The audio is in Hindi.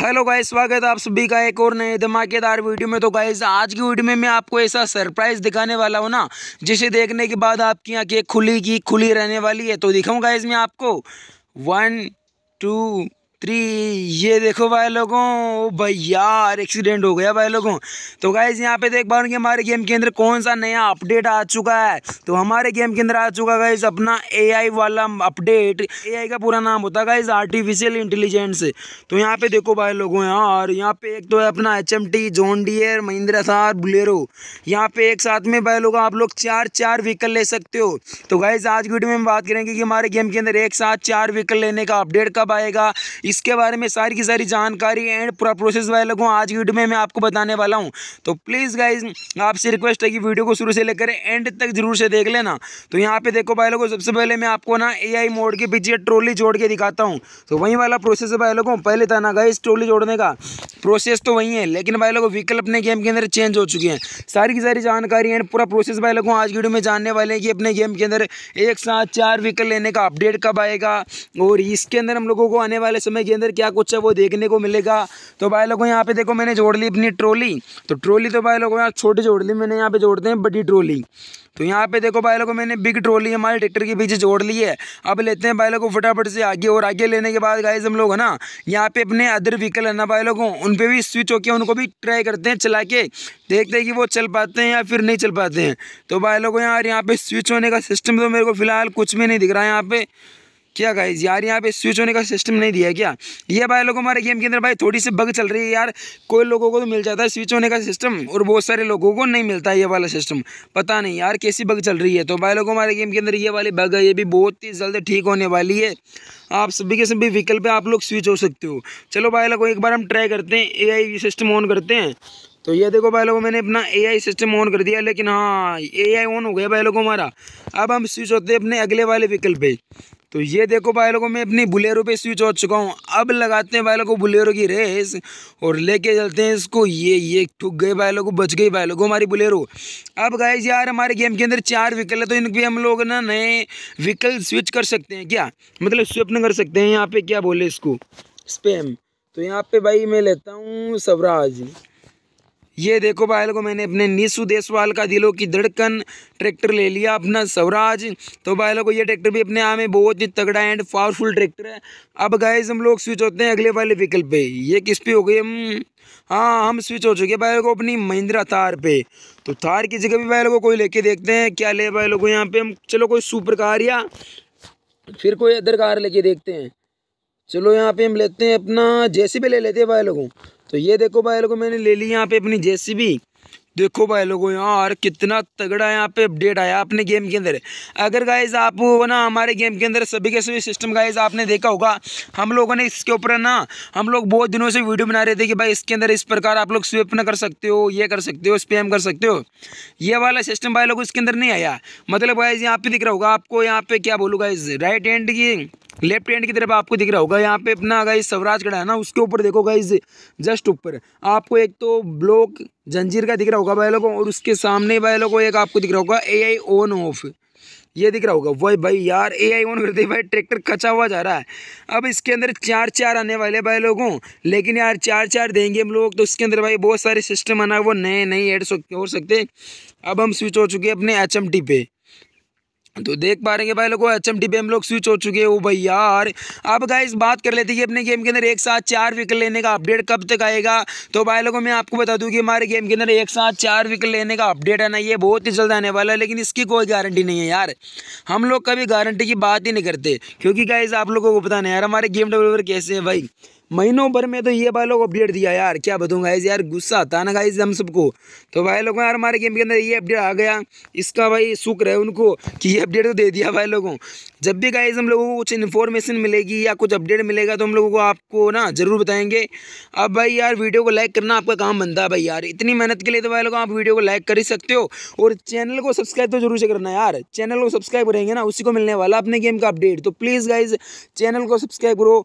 हेलो गाइस स्वागत है आप सभी का एक और नए धमाकेदार वीडियो में तो गाइस आज की वीडियो में मैं आपको ऐसा सरप्राइज दिखाने वाला हूँ ना जिसे देखने के बाद आपकी आंखें खुली की खुली रहने वाली है तो दिखाऊँ गाइस मैं आपको वन टू थ्री ये देखो भाई लोगों भाई यार एक्सीडेंट हो गया भाई लोगों तो गाइज यहाँ पे देख पा रहे हमारे गेम के अंदर कौन सा नया अपडेट आ चुका है तो हमारे गेम के अंदर आ चुका गाइज अपना एआई वाला अपडेट एआई का पूरा नाम होता है गाइज आर्टिफिशियल इंटेलिजेंस तो यहाँ पे देखो भाई लोगों यार यहाँ पे एक तो है अपना H M T John Deere Mahindra Thar Bolero यहाँ पे एक साथ में भाई लोग आप लोग चार चार व्हीकल ले सकते हो तो गाइज आज की वीडियो में हम बात करेंगे कि हमारे गेम के अंदर एक साथ चार व्हीकल लेने का अपडेट कब आएगा इस इसके बारे में सारी की सारी जानकारी एंड पूरा प्रोसेस वाले लोगों आज की वीडियो में मैं आपको बताने वाला हूँ तो प्लीज़ गाइज आपसे रिक्वेस्ट है कि वीडियो को शुरू से लेकर एंड तक जरूर से देख लेना तो यहाँ पे देखो भाई लोगों सबसे पहले मैं आपको ना आई मोड के पीछे ट्रोली जोड़ के दिखाता हूँ तो वहीं वाला प्रोसेस है भाई लोगों पहले था ना गाइज ट्रोली जोड़ने का प्रोसेस तो वही है लेकिन भाई लोगों व्हीकल अपने गेम के अंदर चेंज हो चुके हैं सारी की सारी जानकारी एंड पूरा प्रोसेस भाई लोगों आज वीडियो में जानने वाले हैं कि अपने गेम के अंदर एक साथ चार व्हीकल लेने का अपडेट कब आएगा और इसके अंदर हम लोगों को आने वाले समय के अंदर क्या कुछ है वो देखने को मिलेगा तो भाई लोगों यहाँ पे देखो मैंने जोड़ ली अपनी ट्रोली तो ट्रोली तो भाई लोगों यहाँ छोटी जोड़ ली मैंने यहाँ पे जोड़ते हैं बड़ी ट्रोली तो यहाँ पे देखो भाई लोगों मैंने बिग ट्रोली हमारे ट्रैक्टर के पीछे जोड़ ली है अब लेते हैं भाई लोगों फटाफट से आगे और आगे लेने के बाद गाइज हम लोग है ना यहाँ पे अपने अदर व्हीकल है ना भाई लोगों उन पर भी स्विच होके उनको भी ट्राई करते हैं चला के देखते हैं कि वो चल पाते हैं या फिर नहीं चल पाते हैं तो भाई लोगों यार यहाँ पे स्विच होने का सिस्टम तो मेरे को फिलहाल कुछ भी नहीं दिख रहा है यहाँ पे क्या गाइज यार यहाँ पे स्विच होने का सिस्टम नहीं दिया क्या ये भाई लोग हमारे गेम के अंदर भाई थोड़ी सी बग चल रही है यार कोई लोगों को तो मिल जाता है स्विच होने का सिस्टम और बहुत सारे लोगों को नहीं मिलता है ये वाला सिस्टम पता नहीं यार कैसी बग चल रही है तो भाई लोगों हमारे गेम के अंदर ये वाली बग है ये भी बहुत ही जल्द ठीक होने वाली है आप सभी के सभी व्हीकल पर आप लोग स्विच हो सकते हो चलो भाई लोग एक बार हम ट्राई करते हैं ए सिस्टम ऑन करते हैं तो ये देखो भाई लोगों मैंने अपना एआई सिस्टम ऑन कर दिया लेकिन हाँ एआई ऑन हो गया भाई लोगों हमारा अब हम स्विच होते हैं अपने अगले वाले व्हीकल पे तो ये देखो भाई लोगों मैं अपनी बुलेरो पे स्विच हो चुका हूँ अब लगाते हैं भाई लोगों बुलेरो की रेस और लेके चलते हैं इसको ये ये ठुक गए भाई लोगों बच गई भाई लोगों हमारी बुलेरो अब गाइज यार हमारे गेम के अंदर चार व्हीकल है तो इनके हम लोग ना नए व्हीकल स्विच कर सकते हैं क्या मतलब स्वप्न कर सकते हैं यहाँ पे क्या बोले इसको स्पेम तो यहाँ पे भाई मैं लेता हूँ स्वराज ये देखो भाई लोगों मैंने अपने निशु देसवाल का दिलों की धड़कन ट्रैक्टर ले लिया अपना स्वराज तो भाई लोगों ये ट्रैक्टर भी अपने आप में बहुत ही तगड़ा एंड पावरफुल ट्रैक्टर है अब गाइज हम लोग स्विच होते हैं अगले वाले व्हीकल पे ये किस पे हो गई हम हाँ हम स्विच हो चुके हैं भाई लोगों अपनी महिंद्रा थार पे तो थार की जगह भी भाई लोगों कोई लेके देखते हैं क्या ले भाई लोगों यहाँ पे हम चलो कोई सुपर कार या फिर कोई अदर कार लेके देखते हैं चलो यहाँ पे हम लेते हैं अपना जैसी भी ले लेते हैं भाई लोगों तो ये देखो भाई लोगों मैंने ले ली यहाँ पे अपनी जेसीबी देखो भाई लोगों यार कितना तगड़ा यहाँ पे अपडेट आया अपने गेम के अंदर अगर गाइज आप ना हमारे गेम के अंदर सभी के सभी सिस्टम गाइज आपने देखा होगा हम लोगों ने इसके ऊपर ना हम लोग बहुत दिनों से वीडियो बना रहे थे कि भाई इसके अंदर इस प्रकार आप लोग स्विप ना कर सकते हो ये कर सकते हो स्पेम कर सकते हो ये वाला सिस्टम भाई लोग इसके अंदर नहीं आया मतलब गाइज यहाँ पे दिख रहा होगा आपको यहाँ पे क्या बोलूँ गाइज राइट हैंड की लेफ्ट हैंड की तरफ आपको दिख रहा होगा यहाँ पे अपना गाइज स्वराज खड़ा है ना उसके ऊपर देखो गाइज जस्ट ऊपर आपको एक तो ब्लॉक जंजीर का दिख रहा होगा भाई लोगों और उसके सामने भाई लोगों एक आपको दिख रहा होगा ए आई ऑन ऑफ ये दिख रहा होगा वही भाई यार ए आई ऑन करते भाई ट्रैक्टर खचा हुआ जा रहा है अब इसके अंदर चार चार आने वाले भाई लोगों लेकिन यार चार चार देंगे हम लोग तो उसके अंदर भाई बहुत सारे सिस्टम आना वो नए नए ऐड हो सकते अब हम स्विच हो चुके हैं अपने एच एम टी पे तो देख पा रहे हैं भाई लोगों एच एम टी पे हम लोग स्विच हो चुके हैं वो भाई यार अब गाइस बात कर लेते हैं कि अपने गेम के अंदर एक साथ चार विकेट लेने का अपडेट कब तक आएगा तो भाई लोगों मैं आपको बता दूं कि हमारे गेम के अंदर एक साथ चार विकेट लेने का अपडेट आना ये बहुत ही जल्द आने वाला है लेकिन इसकी कोई गारंटी नहीं है यार हम लोग कभी गारंटी की बात ही नहीं करते क्योंकि गाइज आप लोगों को पता नहीं यार हमारे गेम डेवलपर कैसे हैं भाई महीनों भर में तो ये भाई लोग अपडेट दिया यार क्या बताऊँगा गाइज यार गुस्सा आता ना गाइज हम सबको तो भाई लोगों यार हमारे गेम के अंदर ये अपडेट आ गया इसका भाई शुक्र है उनको कि ये अपडेट तो दे दिया भाई लोगों जब भी गाइज हम लोगों को कुछ इन्फॉर्मेशन मिलेगी या कुछ अपडेट मिलेगा तो हम लोगों को आपको ना ज़रूर बताएंगे अब भाई यार वीडियो को लाइक करना आपका काम बनता है भाई यार इतनी मेहनत के लिए तो भाई लोग आप वीडियो को लाइक कर ही सकते हो और चैनल को सब्सक्राइब तो जरूर से करना यार चैनल को सब्सक्राइब करेंगे ना उसी को मिलने वाला अपने गेम का अपडेट तो प्लीज़ गाइज चैनल को सब्सक्राइब करो